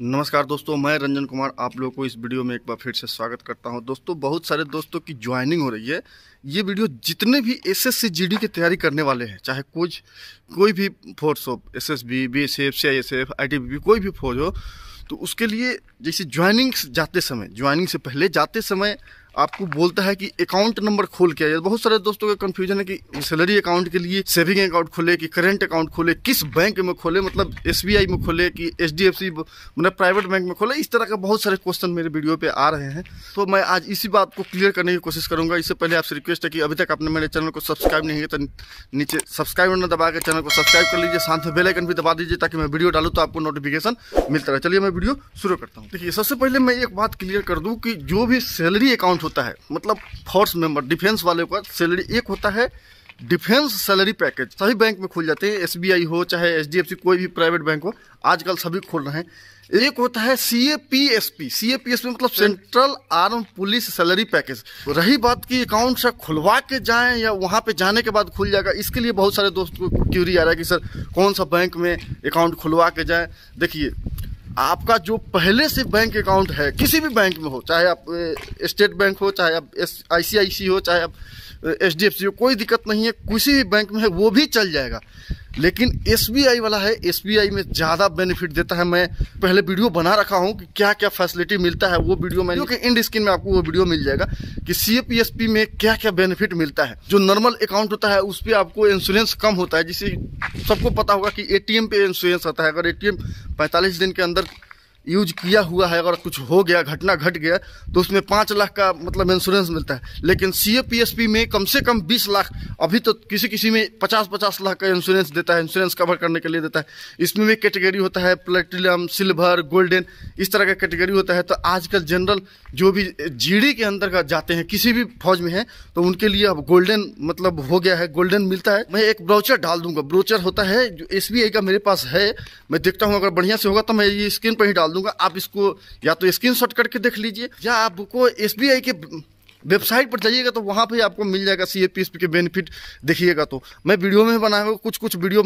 नमस्कार दोस्तों मैं रंजन कुमार आप लोगों को इस वीडियो में एक बार फिर से स्वागत करता हूं दोस्तों बहुत सारे दोस्तों की ज्वाइनिंग हो रही है ये वीडियो जितने भी एसएससी जीडी की तैयारी करने वाले हैं चाहे कुछ कोई भी फोर्स हो S S B B S F C I S F I T B कोई भी फोर्स हो तो उसके लिए जैसे ज्वाइनिंग जाते समय ज्वाइनिंग से पहले जाते समय आपको बोलता है कि अकाउंट नंबर खोल के आइए बहुत सारे दोस्तों का कंफ्यूजन है कि सैलरी अकाउंट के लिए सेविंग अकाउंट खोले कि करेंट अकाउंट खोले किस बैंक में खोले मतलब एस में खोले कि एच मतलब प्राइवेट बैंक में खोले इस तरह का बहुत सारे क्वेश्चन मेरे वीडियो पर आ रहे हैं तो मैं आज इसी बात को क्लियर करने की कोशिश करूँगा इससे पहले आपसे रिक्वेस्ट है कि अभी तक आपने मेरे चैनल को सब्सक्राइब नहीं किया तो नीचे सब्सक्राइब न दबा के चैनल को सब्सक्राइब कर लीजिए साथ में बेलाइकन भी दबा दीजिए ताकि मैं वीडियो डालू तो आपको नोटिफिकेशन मिलता रहे चलिए मैं वीडियो शुरू करता हूँ देखिए सबसे पहले मैं एक बात क्लियर कर दूँ कि जो भी सैलरी अकाउंट होता है मतलब फोर्स मेंबर डिफेंस वाले का सैलरी एक होता है डिफेंस सैलरी पैकेज सभी बैंक में खुल जाते हैं एसबीआई हो चाहे एचडीएफसी कोई भी प्राइवेट बैंक हो आजकल सभी खोल रहे हैं एक होता है C A P S P C A P S P मतलब central arm police salary package रही बात की अकाउंट से खुलवा के जाएं या वहां पे जाने के बाद खुल जाएगा इसके लिए बहुत सारे दोस्तों को क्यूरी आ रहा है कि सर कौन सा बैंक में अकाउंट खुलवा के जाएं देखिए आपका जो पहले से बैंक अकाउंट है किसी भी बैंक में हो चाहे आप स्टेट बैंक हो चाहे आप एस आई हो चाहे आप एच डी एफ सी हो कोई दिक्कत नहीं है किसी भी बैंक में है वो भी चल जाएगा लेकिन एस वाला है एस में ज़्यादा बेनिफिट देता है मैं पहले वीडियो बना रखा हूँ कि क्या क्या फैसिलिटी मिलता है वो वीडियो मैं क्योंकि इंड स्क्रीन में आपको वो वीडियो मिल जाएगा कि सी में क्या क्या बेनिफिट मिलता है जो नॉर्मल अकाउंट होता है उस पर आपको इंश्योरेंस कम होता है जिसे सबको पता होगा कि ए पे इंश्योरेंस आता है अगर ए टी पैंतालीस दिन के अंदर यूज किया हुआ है अगर कुछ हो गया घटना घट गया तो उसमें पाँच लाख का मतलब इंश्योरेंस मिलता है लेकिन सी में कम से कम बीस लाख अभी तो किसी किसी में पचास पचास लाख का इंश्योरेंस देता है इंश्योरेंस कवर करने के लिए देता है इसमें भी कैटेगरी होता है प्लेटिनम सिल्वर गोल्डन इस तरह का कैटेगरी होता है तो आजकल जनरल जो भी जी के अंदर का जाते हैं किसी भी फौज में है तो उनके लिए अब गोल्डन मतलब हो गया है गोल्डन मिलता है मैं एक ब्राउचर डाल दूंगा ब्रोचर होता है जो एस का मेरे पास है मैं देखता हूँ अगर बढ़िया से होगा तो मैं ये स्क्रीन पर ही डाल दूंगा आप इसको या तो स्क्रीन शॉट करके देख लीजिए या आपको एस के वेबसाइट पर जाइएगा तो वहाँ पर आपको मिल जाएगा C A P P S के बेनिफिट देखिएगा तो मैं वीडियो में बनाया हुआ कुछ कुछ वीडियो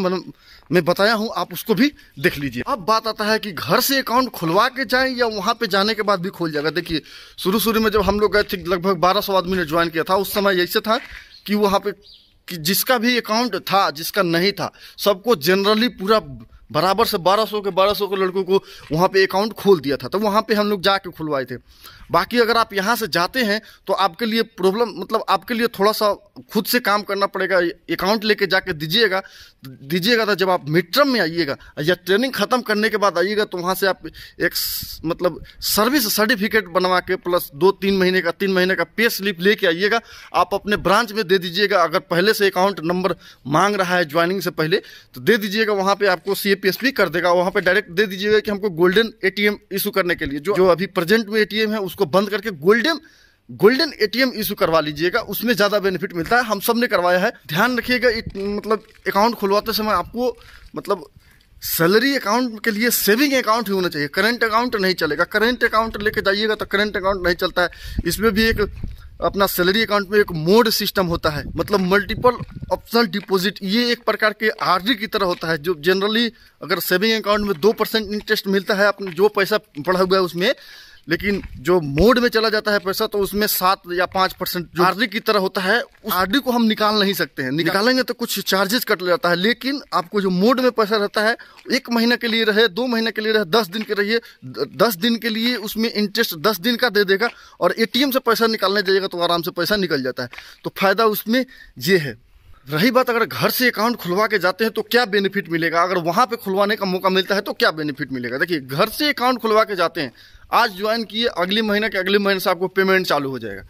मैं बताया हूँ आप उसको भी देख लीजिए अब बात आता है कि घर से अकाउंट खुलवा के जाएं या वहाँ पे जाने के बाद भी खोल जाएगा देखिए शुरू शुरू में जब हम लोग गए थे लगभग बारह आदमी ने ज्वाइन किया था उस समय ऐसे था कि वहाँ पर कि जिसका भी अकाउंट था जिसका नहीं था सबको जनरली पूरा बराबर से 1200 के 1200 के लड़कों को वहाँ पे अकाउंट खोल दिया था तो वहाँ पे हम लोग जाके खुलवाए थे बाकी अगर आप यहाँ से जाते हैं तो आपके लिए प्रॉब्लम मतलब आपके लिए थोड़ा सा खुद से काम करना पड़ेगा अकाउंट लेके जाके दीजिएगा दीजिएगा तो जब आप मिड टर्म में आइएगा या ट्रेनिंग ख़त्म करने के बाद आइएगा तो वहाँ से आप एक मतलब सर्विस सर्टिफिकेट बनवा के प्लस दो तीन महीने का तीन महीने का पे स्लिप लेके आइएगा आप अपने ब्रांच में दे दीजिएगा अगर पहले से अकाउंट नंबर मांग रहा है ज्वाइनिंग से पहले तो दे दीजिएगा वहाँ पर आपको सी पीएसपी कर देगा वहाँ पे डायरेक्ट दे दीजिएगा कि हमको गोल्डन एटीएम इशू करने के लिए जो जो अभी प्रेजेंट में एटीएम है उसको बंद करके गोल्डन गोल्डन एटीएम इशू करवा लीजिएगा उसमें ज़्यादा बेनिफिट मिलता है हम सब ने करवाया है ध्यान रखिएगा मतलब अकाउंट खुलवाते समय आपको मतलब सैलरी अकाउंट के लिए सेविंग अकाउंट ही होना चाहिए करंट अकाउंट नहीं चलेगा करंट अकाउंट लेके जाइएगा तो करंट अकाउंट नहीं चलता है इसमें भी एक अपना सैलरी अकाउंट में एक मोड सिस्टम होता है मतलब मल्टीपल ऑप्शनल डिपॉजिट ये एक प्रकार के आरडी की तरह होता है जो जनरली अगर सेविंग अकाउंट में दो परसेंट इंटरेस्ट मिलता है अपने जो पैसा पड़ा हुआ है उसमें लेकिन जो मोड में चला जाता है पैसा तो उसमें सात या पाँच परसेंट जो आर की तरह होता है उस आरडी को हम निकाल नहीं सकते हैं निकालेंगे तो कुछ चार्जेस कट जाता है लेकिन आपको जो मोड में पैसा रहता है एक महीना के लिए रहे दो महीने के लिए रहे दस दिन के रहिए दस दिन के लिए उसमें इंटरेस्ट दस दिन का दे देगा और ए से पैसा निकालने जाइएगा तो आराम से पैसा निकल जाता है तो फायदा उसमें ये है रही बात अगर घर से अकाउंट खुलवा के जाते हैं तो क्या बेनिफिट मिलेगा अगर वहां पे खुलवाने का मौका मिलता है तो क्या बेनिफिट मिलेगा देखिए घर से अकाउंट खुलवा के जाते हैं आज ज्वाइन किए अगले महीने के अगले महीने से आपको पेमेंट चालू हो जाएगा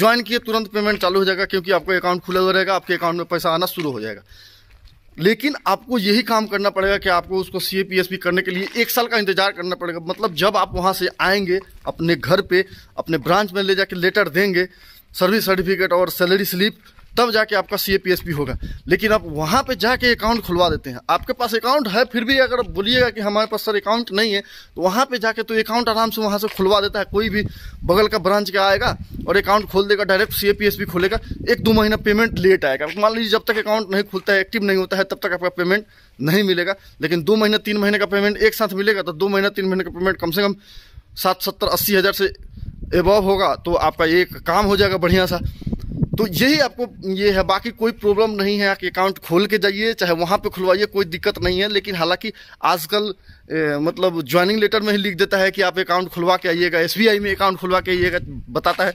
ज्वाइन किए तुरंत पेमेंट चालू हो जाएगा क्योंकि आपका अकाउंट खुला हुआ रहेगा आपके अकाउंट में पैसा आना शुरू हो जाएगा लेकिन आपको यही काम करना पड़ेगा कि आपको उसको सी ए पी एस करने के लिए एक साल का इंतजार करना पड़ेगा मतलब जब आप वहाँ से आएंगे अपने घर पे अपने ब्रांच में ले जाके लेटर देंगे सर्विस सर्टिफिकेट और सैलरी स्लिप तब जाके आपका सी ए होगा लेकिन आप वहाँ पे जाके अकाउंट खुलवा देते हैं आपके पास अकाउंट है फिर भी अगर बोलिएगा कि हमारे पास सर अकाउंट नहीं है तो वहाँ पे जाके तो अकाउंट आराम से वहाँ से खुलवा देता है कोई भी बगल का ब्रांच का आएगा और अकाउंट खोल देगा डायरेक्ट सी ए खोलेगा एक दो महीना पेमेंट लेट आएगा मान लीजिए जब तक अकाउंट नहीं खुलता है एक्टिव नहीं होता है तब तक आपका पेमेंट नहीं मिलेगा लेकिन दो महीने तीन महीने का पेमेंट एक साथ मिलेगा तो दो महीना तीन महीने का पेमेंट कम से कम सात सत्तर अस्सी हज़ार से एबव होगा तो आपका एक काम हो जाएगा बढ़िया सा तो यही आपको ये है बाकी कोई प्रॉब्लम नहीं है कि अकाउंट खोल के जाइए चाहे वहाँ पे खुलवाइए कोई दिक्कत नहीं है लेकिन हालांकि आजकल मतलब ज्वाइनिंग लेटर में ही लिख देता है कि आप अकाउंट खुलवा के आइएगा एस में अकाउंट खुलवा के आइएगा बताता है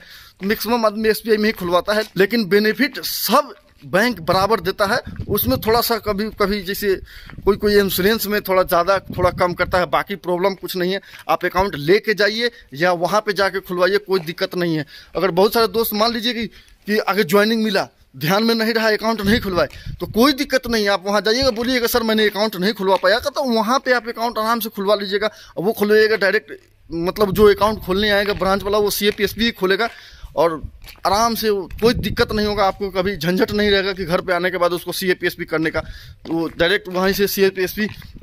मैक्सिमम आदमी एस में ही खुलवाता है लेकिन बेनिफिट सब बैंक बराबर देता है उसमें थोड़ा सा कभी कभी जैसे कोई कोई इंश्योरेंस में थोड़ा ज़्यादा थोड़ा कम करता है बाकी प्रॉब्लम कुछ नहीं है आप अकाउंट ले जाइए या वहाँ पे जाके खुलवाइए कोई दिक्कत नहीं है अगर बहुत सारे दोस्त मान लीजिए कि, कि अगर ज्वाइनिंग मिला ध्यान में नहीं रहा अकाउंट नहीं खुलवाए तो कोई दिक्कत नहीं आप वहाँ जाइएगा बोलिएगा सर मैंने अकाउंट नहीं खुलवा पाया तो वहाँ पे आप अकाउंट आराम से खुलवा लीजिएगा वो खुलवाइएगा डायरेक्ट मतलब जो अकाउंट खोलने आएगा ब्रांच वाला वो सी ए पी एस ही खोलेगा और आराम से कोई दिक्कत नहीं होगा आपको कभी झंझट नहीं रहेगा कि घर पे आने के बाद उसको सी करने का तो वो डायरेक्ट वहीं से सी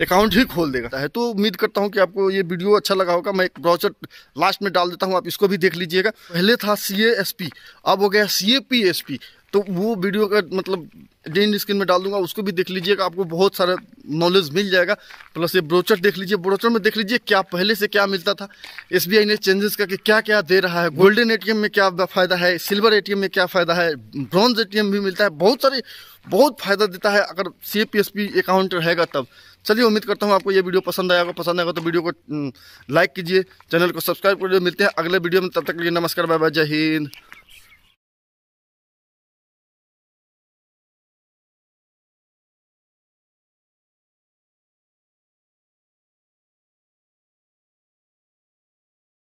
अकाउंट ही खोल देगा है तो उम्मीद करता हूँ कि आपको ये वीडियो अच्छा लगा होगा मैं एक ब्राउचर लास्ट में डाल देता हूँ आप इसको भी देख लीजिएगा पहले था सी अब हो गया सी तो वो वीडियो का मतलब डेन स्क्रीन में डाल दूंगा उसको भी देख लीजिएगा आपको बहुत सारा नॉलेज मिल जाएगा प्लस ये ब्रोचर देख लीजिए ब्रोचर में देख लीजिए क्या पहले से क्या मिलता था एस ने चेंजेस करके क्या क्या दे रहा है गोल्डन एटीएम में क्या फ़ायदा है सिल्वर एटीएम में क्या फ़ायदा है ब्रॉन्ज एटीएम भी मिलता है बहुत सारे बहुत फ़ायदा देता है अगर सी अकाउंट रहेगा तब चलिए उम्मीद करता हूँ आपको ये वीडियो पसंद आएगा पसंद आएगा तो वीडियो को लाइक कीजिए चैनल को सब्सक्राइब करिए मिलते हैं अगले वीडियो में तब तक के लिए नमस्कार बाय बाय जय हिंद